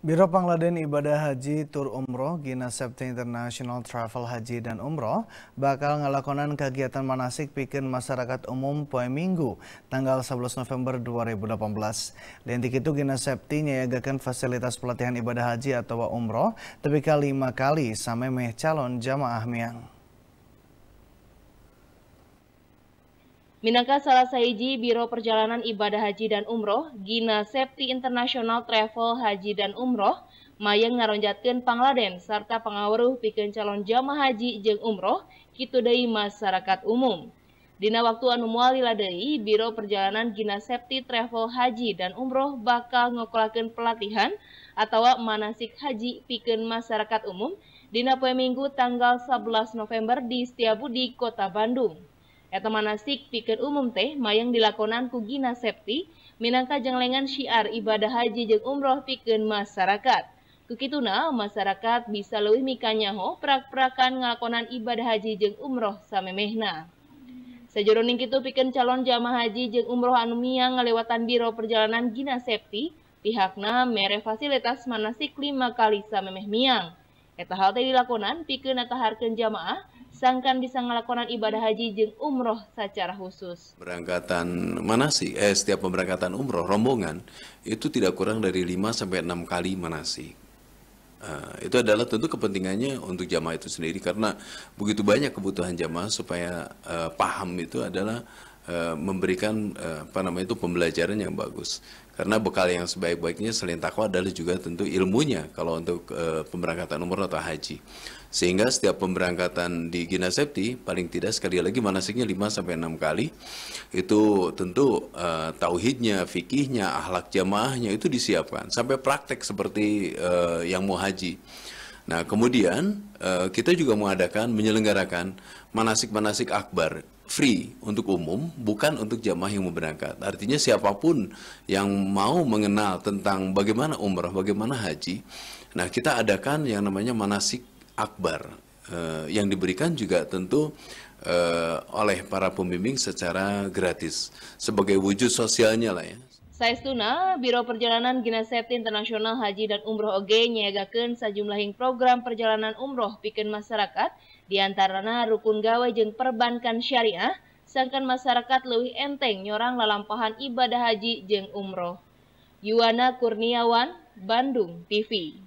Biro Pangladen Ibadah Haji Tur Umroh Gina Septi International Travel Haji dan Umroh bakal ngelakonan kegiatan manasik bikin masyarakat umum poe minggu tanggal 11 November 2018. Dan itu Gina Septi nyayagakan fasilitas pelatihan ibadah haji atau umroh tapi kali lima kali sampai meh calon jamaah miang. Minangka salah saiji Biro Perjalanan Ibadah Haji dan Umroh, Gina Septi International Travel Haji dan Umroh, mayang ngaronjatkan Pangladen serta pengawruh pikir calon jamaah haji jeng umroh kitu dari masyarakat umum. Dina waktu anu moal Biro Perjalanan Gina Septi Travel Haji dan Umroh bakal ngokolakeun pelatihan atau manasik haji pikir masyarakat umum dina poe Minggu tanggal 11 November di Setiabudi, Kota Bandung. Eta manasik pikeun umum teh mayang dilakonan ku gina septi minangka jenglengan syiar ibadah haji jeng umroh pikeun masyarakat. Kukituna masyarakat bisa leuwih mikanyaho prak-prakan ngelakonan ibadah haji jeng umroh samemehna. Sajeroning kitu pikeun calon jamaah haji jeng umroh anu ngelewatan biro perjalanan gina septi pihakna mere fasilitas manasik lima kali samemeh miang. Eta hal teh dilakonan pikeun nataharkeun jamaah sangkan bisa ngelakonan ibadah haji jeung umroh secara khusus. Berangkatan manasi, eh setiap pemberangkatan umroh rombongan itu tidak kurang dari 5 sampai 6 kali manasi. Uh, itu adalah tentu kepentingannya untuk jamaah itu sendiri karena begitu banyak kebutuhan jamaah supaya uh, paham itu adalah Eh, memberikan uh, apa namanya itu pembelajaran yang bagus. Karena bekal yang sebaik-baiknya selain takwa adalah juga tentu ilmunya kalau untuk eh, pemberangkatan umroh atau haji. Sehingga setiap pemberangkatan di Septi paling tidak sekali lagi manasiknya 5 sampai enam kali. Itu tentu uh, tauhidnya, fikihnya, ahlak jamaahnya itu disiapkan sampai praktek seperti uh, yang mau haji. Nah, kemudian uh, kita juga mengadakan menyelenggarakan manasik-manasik akbar free untuk umum, bukan untuk jamaah yang mau berangkat. Artinya siapapun yang mau mengenal tentang bagaimana umrah, bagaimana haji, nah kita adakan yang namanya manasik akbar. Eh, yang diberikan juga tentu eh, oleh para pembimbing secara gratis. Sebagai wujud sosialnya lah ya. Saestuna, Biro Perjalanan Gina Septi Internasional Haji dan Umroh OG nyiagakan sajumlahing program perjalanan umroh bikin masyarakat, diantarana Rukun Gawe jeng Perbankan Syariah, sangkan masyarakat lebih enteng nyorang lalampahan ibadah haji jeng umroh. Yuwana Kurniawan, Bandung TV.